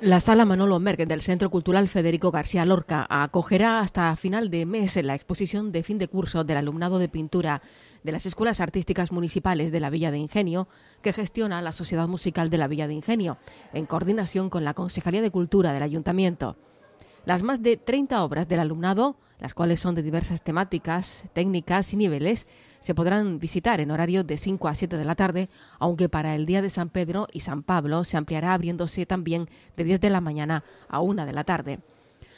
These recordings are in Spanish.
La sala Manolo Merck del Centro Cultural Federico García Lorca acogerá hasta final de mes la exposición de fin de curso del alumnado de pintura de las Escuelas Artísticas Municipales de la Villa de Ingenio, que gestiona la Sociedad Musical de la Villa de Ingenio, en coordinación con la Consejería de Cultura del Ayuntamiento las más de 30 obras del alumnado, las cuales son de diversas temáticas, técnicas y niveles, se podrán visitar en horario de 5 a 7 de la tarde, aunque para el Día de San Pedro y San Pablo se ampliará abriéndose también de 10 de la mañana a 1 de la tarde.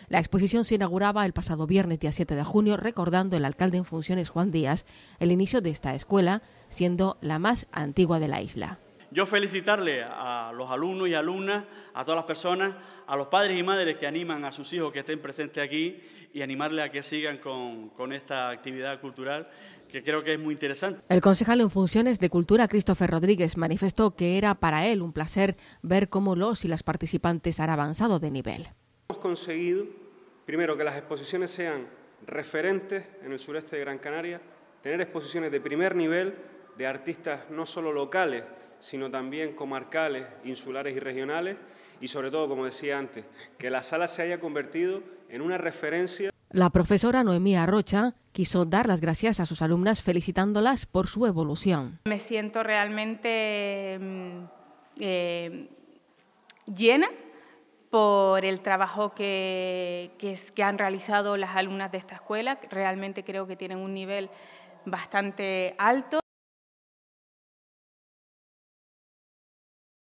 La exposición se inauguraba el pasado viernes día 7 de junio, recordando el alcalde en funciones Juan Díaz el inicio de esta escuela, siendo la más antigua de la isla yo felicitarle a los alumnos y alumnas, a todas las personas, a los padres y madres que animan a sus hijos que estén presentes aquí y animarles a que sigan con, con esta actividad cultural que creo que es muy interesante. El concejal en funciones de Cultura, Christopher Rodríguez, manifestó que era para él un placer ver cómo los y las participantes han avanzado de nivel. Hemos conseguido, primero, que las exposiciones sean referentes en el sureste de Gran Canaria, tener exposiciones de primer nivel de artistas no solo locales, sino también comarcales, insulares y regionales, y sobre todo, como decía antes, que la sala se haya convertido en una referencia. La profesora Noemí Arrocha quiso dar las gracias a sus alumnas felicitándolas por su evolución. Me siento realmente mm, eh, llena por el trabajo que, que han realizado las alumnas de esta escuela. Realmente creo que tienen un nivel bastante alto.